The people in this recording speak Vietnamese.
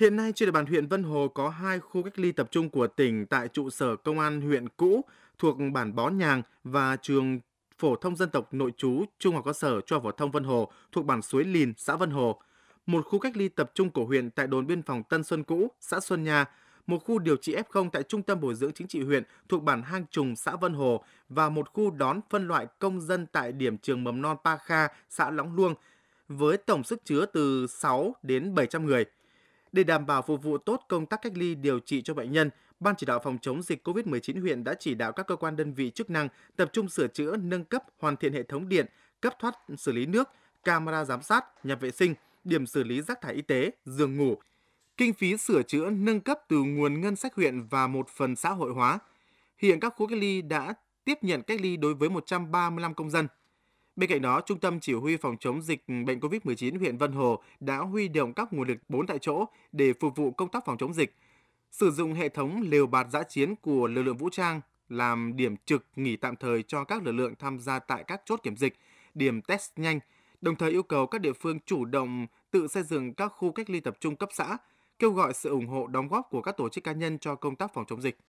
Hiện nay trên địa bàn huyện Vân Hồ có hai khu cách ly tập trung của tỉnh tại trụ sở công an huyện cũ thuộc bản Bó Nhàng và trường phổ thông dân tộc nội trú Trung học cơ sở cho phổ thông Vân Hồ thuộc bản Suối Lìn, xã Vân Hồ. Một khu cách ly tập trung của huyện tại đồn biên phòng Tân Xuân cũ, xã Xuân Nha, một khu điều trị F0 tại trung tâm bồi dưỡng chính trị huyện thuộc bản Hang Trùng, xã Vân Hồ và một khu đón phân loại công dân tại điểm trường mầm non Pa Kha, xã Lóng Luông với tổng sức chứa từ 6 đến 700 người. Để đảm bảo phục vụ tốt công tác cách ly điều trị cho bệnh nhân, Ban chỉ đạo phòng chống dịch COVID-19 huyện đã chỉ đạo các cơ quan đơn vị chức năng tập trung sửa chữa, nâng cấp, hoàn thiện hệ thống điện, cấp thoát xử lý nước, camera giám sát, nhà vệ sinh, điểm xử lý rác thải y tế, giường ngủ. Kinh phí sửa chữa nâng cấp từ nguồn ngân sách huyện và một phần xã hội hóa. Hiện các khu cách ly đã tiếp nhận cách ly đối với 135 công dân. Bên cạnh đó, Trung tâm Chỉ huy Phòng chống dịch bệnh COVID-19 huyện Vân Hồ đã huy động các nguồn lực bốn tại chỗ để phục vụ công tác phòng chống dịch, sử dụng hệ thống liều bạt giã chiến của lực lượng vũ trang làm điểm trực nghỉ tạm thời cho các lực lượng tham gia tại các chốt kiểm dịch, điểm test nhanh, đồng thời yêu cầu các địa phương chủ động tự xây dựng các khu cách ly tập trung cấp xã, kêu gọi sự ủng hộ đóng góp của các tổ chức cá nhân cho công tác phòng chống dịch.